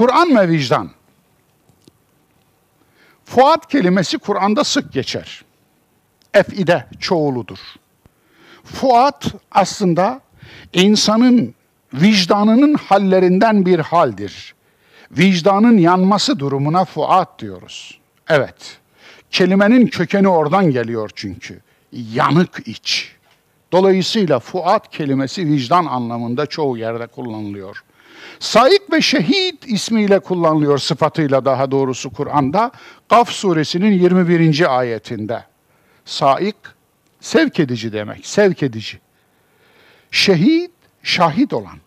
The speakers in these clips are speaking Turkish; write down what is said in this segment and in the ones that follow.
Kur'an ve vicdan? Fuat kelimesi Kur'an'da sık geçer. Ef'ide çoğuludur. Fuat aslında insanın vicdanının hallerinden bir haldir. Vicdanın yanması durumuna fuat diyoruz. Evet, kelimenin kökeni oradan geliyor çünkü. Yanık iç. Dolayısıyla fuat kelimesi vicdan anlamında çoğu yerde kullanılıyor. Saik ve şehit ismiyle kullanılıyor sıfatıyla daha doğrusu Kur'an'da. Kaf suresinin 21. ayetinde. Saik, sevk edici demek, sevk edici. Şehit, şahit olan.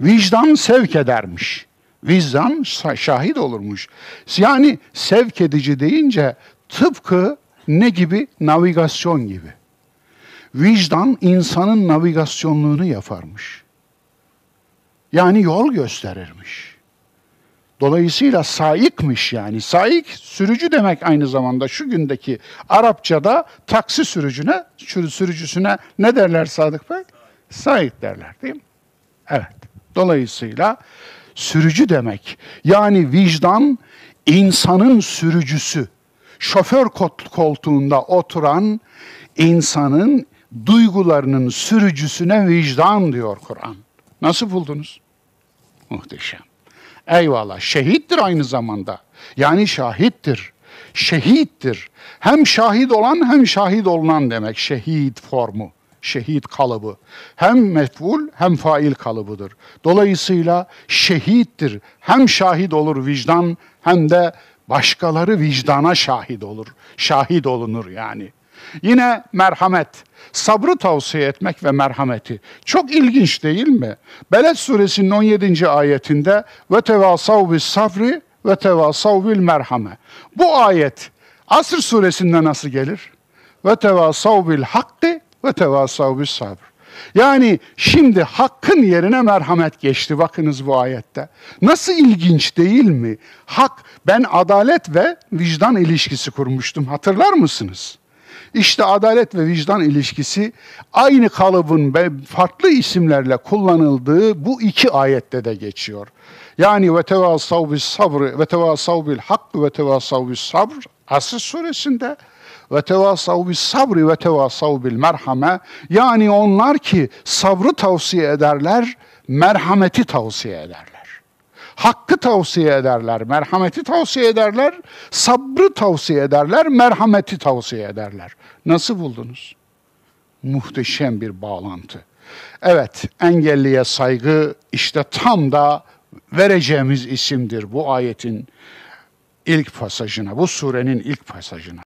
Vicdan sevk edermiş. Vicdan şahit olurmuş. Yani sevk edici deyince tıpkı ne gibi? Navigasyon gibi. Vicdan insanın navigasyonluğunu yaparmış. Yani yol gösterirmiş. Dolayısıyla saikmiş yani. Saik sürücü demek aynı zamanda şu gündeki Arapçada taksi sürücüne, sürücüsüne ne derler Sadık Bey? Saik derler değil mi? Evet. Dolayısıyla sürücü demek. Yani vicdan insanın sürücüsü. Şoför koltuğunda oturan insanın duygularının sürücüsüne vicdan diyor Kur'an. Nasıl buldunuz? Muhteşem. Eyvallah. Şehittir aynı zamanda. Yani şahittir. Şehittir. Hem şahit olan hem şahit olunan demek. Şehit formu. Şehit kalıbı. Hem mef'ul hem fail kalıbıdır. Dolayısıyla şehittir. Hem şahit olur vicdan hem de başkaları vicdana şahit olur. Şahit olunur yani. Yine merhamet. Sabrı tavsiye etmek ve merhameti. Çok ilginç değil mi? Beled suresinin 17. ayetinde ve tevasav bis sabri ve tevasav bil merhame. Bu ayet Asr suresinde nasıl gelir? Ve tevasav bil hakkı ve tevasav bis sabr. Yani şimdi hakkın yerine merhamet geçti bakınız bu ayette. Nasıl ilginç değil mi? Hak ben adalet ve vicdan ilişkisi kurmuştum hatırlar mısınız? İşte adalet ve vicdan ilişkisi aynı kalıbın farklı isimlerle kullanıldığı bu iki ayette de geçiyor. Yani ve tevasav bis sabr ve tevasav bil hak ve tevasav bis sabr Asr suresinde ve tevasav bis sabri ve tevasav bil merhame yani onlar ki sabrı tavsiye ederler, merhameti tavsiye ederler. Hakkı tavsiye ederler, merhameti tavsiye ederler, sabrı tavsiye ederler, merhameti tavsiye ederler. Nasıl buldunuz? Muhteşem bir bağlantı. Evet, engelliye saygı işte tam da vereceğimiz isimdir bu ayetin ilk pasajına, bu surenin ilk pasajına.